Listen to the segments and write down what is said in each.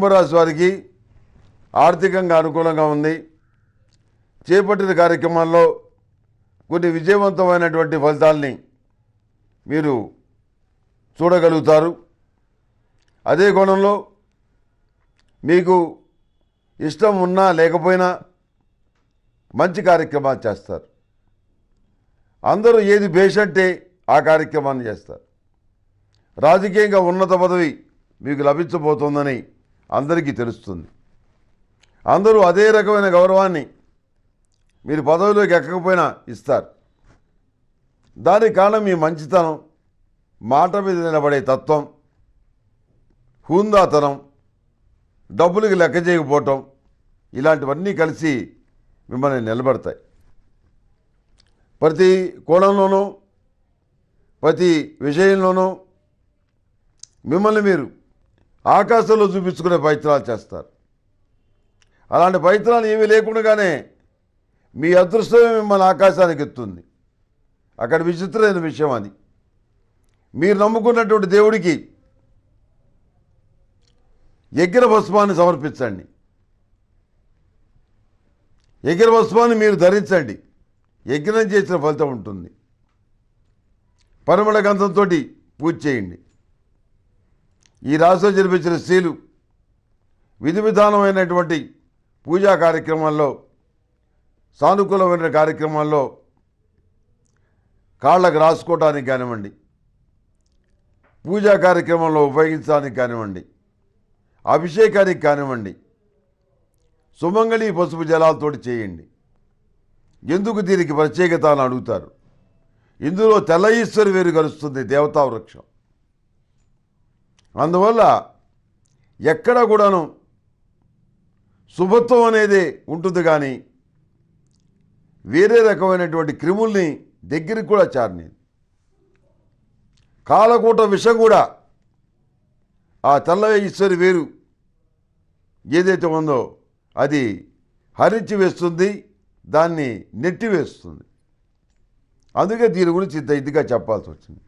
కుంభరాశి వారికి ఆర్థికంగా అనుకూలంగా ఉంది చేపట్టిన కార్యక్రమాల్లో కొన్ని విజయవంతమైనటువంటి ఫలితాల్ని మీరు చూడగలుగుతారు అదే కోణంలో మీకు ఇష్టం ఉన్నా లేకపోయినా మంచి కార్యక్రమాలు చేస్తారు అందరూ ఏది అంటే ఆ కార్యక్రమాన్ని చేస్తారు రాజకీయంగా ఉన్నత పదవి మీకు లభించబోతోందని అందరికీ తెలుస్తుంది అందరూ అదే రకమైన గౌరవాన్ని మీరు పదవిలోకి ఎక్కకపోయినా ఇస్తారు దానికి కారణం మీ మంచితనం మాట మీద నిలబడే తత్వం హూందాతనం డబ్బులకి లెక్క చేయకపోవటం ఇలాంటివన్నీ కలిసి మిమ్మల్ని నిలబడతాయి ప్రతి కోణంలోనూ ప్రతి విషయంలోనూ మిమ్మల్ని మీరు ఆకాశంలో చూపించుకునే ప్రయత్నాలు చేస్తారు అలాంటి ప్రయత్నాలు ఏమీ లేకుండానే మీ అదృష్టమే మిమ్మల్ని ఆకాశానికి ఎత్తుంది అక్కడ విచిత్రమైన విషయం అది మీరు నమ్ముకున్నటువంటి దేవుడికి యజ్ఞ భస్మాన్ని సమర్పించండి యజ్ఞ భస్మాన్ని మీరు ధరించండి యజ్ఞం చేసిన ఫలితం ఉంటుంది పరమళ గంధంతో పూజ చేయండి ఈ రాష్ట్రం జరిపించిన స్త్రీలు విధి విధానమైనటువంటి పూజా కార్యక్రమాల్లో సానుకూలమైన కార్యక్రమాల్లో కాళ్ళకు రాసుకోవటానికి కానివ్వండి పూజా కార్యక్రమంలో ఉపయోగించడానికి కానివ్వండి అభిషేకానికి కానివ్వండి సుమంగళి పసుపు జలాలతోటి చేయండి ఎందుకు దీనికి ప్రత్యేకత అని అడుగుతారు ఇందులో తెల్ల ఈశ్వరి వేరు కలుస్తుంది దేవతా వృక్షం అందువల్ల ఎక్కడ కూడాను శుభత్వం అనేది ఉంటుంది కానీ వేరే రకమైనటువంటి క్రిముల్ని దగ్గరికి కూడా చారిని కాలకూట విషం కూడా ఆ తెల్ల ఈశ్వరి వేరు ఏదైతే ఉందో అది హరించి వేస్తుంది దాన్ని నెట్టివేస్తుంది అందుకే దీని గురించి ఇంత ఇదిగా చెప్పాల్సి వచ్చింది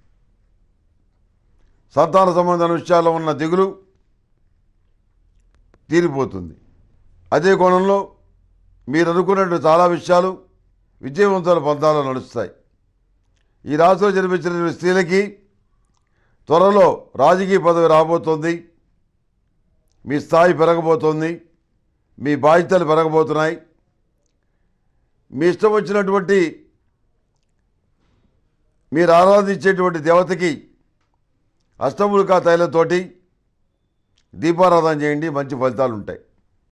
సంతాన సంబంధమైన విషయాల్లో ఉన్న దిగులు తీరిపోతుంది అదే కోణంలో మీరు అనుకున్నట్టు చాలా విషయాలు విజయవంతుల పంతాల్లో నడుస్తాయి ఈ రాశిలో జన్మించిన స్త్రీలకి త్వరలో రాజకీయ పదవి రాబోతోంది మీ స్థాయి పెరగబోతోంది మీ బాధ్యతలు పెరగబోతున్నాయి మీ ఇష్టం వచ్చినటువంటి మీరు ఆరాధించేటువంటి దేవతకి అష్టముడికా తైలంతో దీపారాధన చేయండి మంచి ఫలితాలు ఉంటాయి